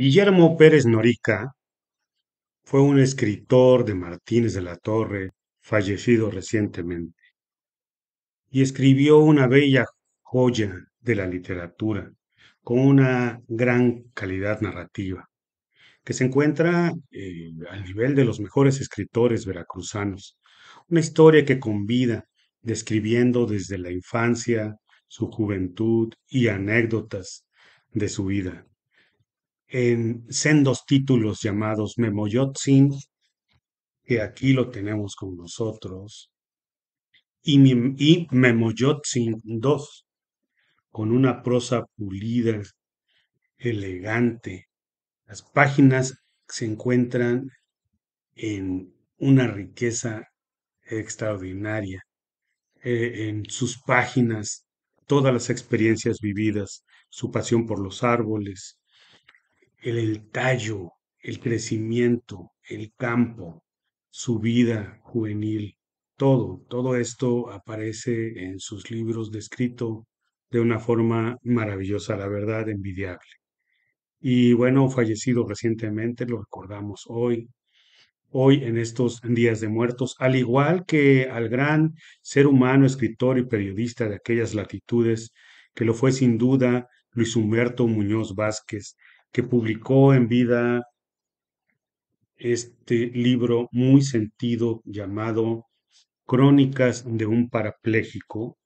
Guillermo Pérez Norica fue un escritor de Martínez de la Torre, fallecido recientemente, y escribió una bella joya de la literatura, con una gran calidad narrativa, que se encuentra eh, al nivel de los mejores escritores veracruzanos. Una historia que convida, describiendo desde la infancia, su juventud y anécdotas de su vida en sendos títulos llamados Memoyotzin, que aquí lo tenemos con nosotros, y, Memoyotzin II, con una prosa pulida, elegante. Las páginas se encuentran en una riqueza extraordinaria. Eh, en sus páginas, todas las experiencias vividas, su pasión por los árboles, el, tallo, el crecimiento, el campo, su vida juvenil, todo, todo esto aparece en sus libros descrito de una forma maravillosa, la verdad, envidiable. Y bueno, fallecido recientemente, lo recordamos hoy, hoy en estos días de muertos, al igual que al gran ser humano, escritor y periodista de aquellas latitudes, que lo fue sin duda Luis Humberto Muñoz Vázquez, que publicó en vida este libro muy sentido llamado Crónicas de un parapléjico.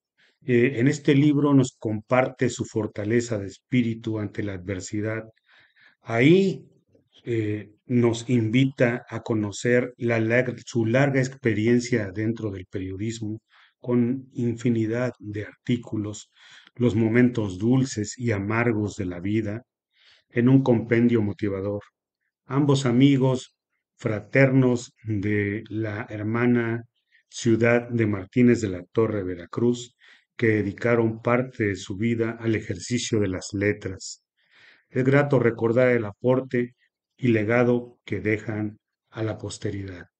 Eh, en este libro nos comparte su fortaleza de espíritu ante la adversidad. Ahí eh, nos invita a conocer su larga experiencia dentro del periodismo, con infinidad de artículos, los momentos dulces y amargos de la vida, en un compendio motivador. Ambos amigos fraternos de la hermana ciudad de Martínez de la Torre, Veracruz, que dedicaron parte de su vida al ejercicio de las letras. Es grato recordar el aporte y legado que dejan a la posteridad.